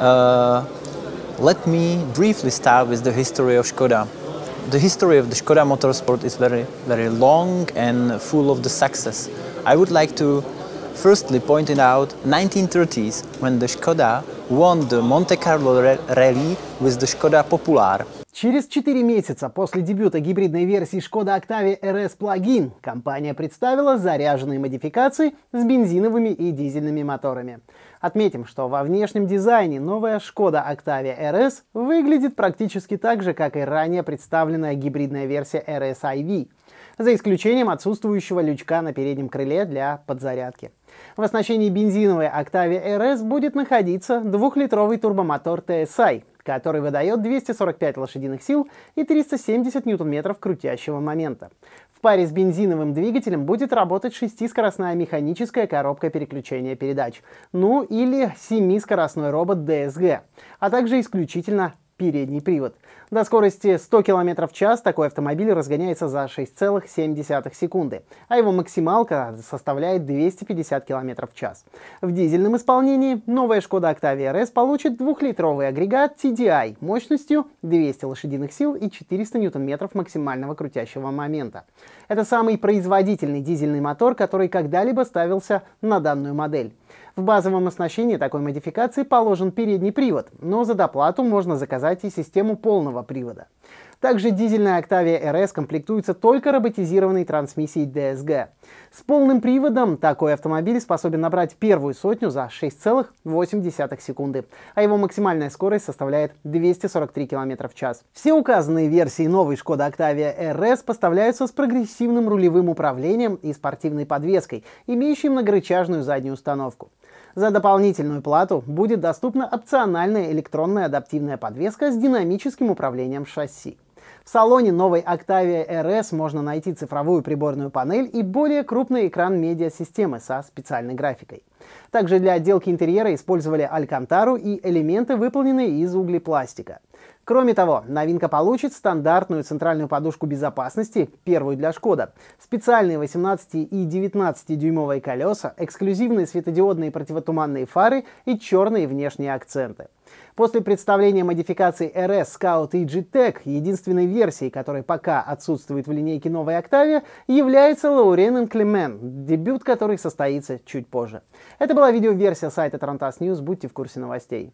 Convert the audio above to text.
Uh, let me briefly start with the history of Skoda. The history of the Skoda motorsport is very, very long and full of the success. I would like to firstly point out 1930s when the Skoda won the Monte Carlo rally with the Skoda Popular. Через 4 месяца после дебюта гибридной версии Skoda Octavia RS Plug-in компания представила заряженные модификации с бензиновыми и дизельными моторами. Отметим, что во внешнем дизайне новая Skoda Octavia RS выглядит практически так же, как и ранее представленная гибридная версия RS IV, за исключением отсутствующего лючка на переднем крыле для подзарядки. В оснащении бензиновой Octavia RS будет находиться двухлитровый турбомотор TSI который выдает 245 лошадиных сил и 370 ньютон-метров крутящего момента. В паре с бензиновым двигателем будет работать шестискоростная механическая коробка переключения передач, ну или семискоростной робот DSG, а также исключительно передний привод. До скорости 100 км в час такой автомобиль разгоняется за 6,7 секунды, а его максималка составляет 250 км в час. В дизельном исполнении новая Skoda Octavia RS получит двухлитровый агрегат TDI мощностью 200 лошадиных сил и 400 ньютон-метров максимального крутящего момента. Это самый производительный дизельный мотор, который когда-либо ставился на данную модель. В базовом оснащении такой модификации положен передний привод, но за доплату можно заказать и систему полного привода. Также дизельная Octavia RS комплектуется только роботизированной трансмиссией DSG. С полным приводом такой автомобиль способен набрать первую сотню за 6,8 секунды, а его максимальная скорость составляет 243 км в час. Все указанные версии новой Skoda Octavia RS поставляются с прогрессивным рулевым управлением и спортивной подвеской, имеющей многорычажную заднюю установку. За дополнительную плату будет доступна опциональная электронная адаптивная подвеска с динамическим управлением шасси. В салоне новой Octavia RS можно найти цифровую приборную панель и более крупный экран медиасистемы со специальной графикой. Также для отделки интерьера использовали алькантару и элементы, выполненные из углепластика. Кроме того, новинка получит стандартную центральную подушку безопасности, первую для Шкода, специальные 18 и 19-дюймовые колеса, эксклюзивные светодиодные противотуманные фары и черные внешние акценты. После представления модификации RS Scout и G-Tech, единственной версией, которая пока отсутствует в линейке новой Octavia, является Лаурен Клемен, дебют которой состоится чуть позже. Это была видеоверсия сайта Tarantas News, будьте в курсе новостей.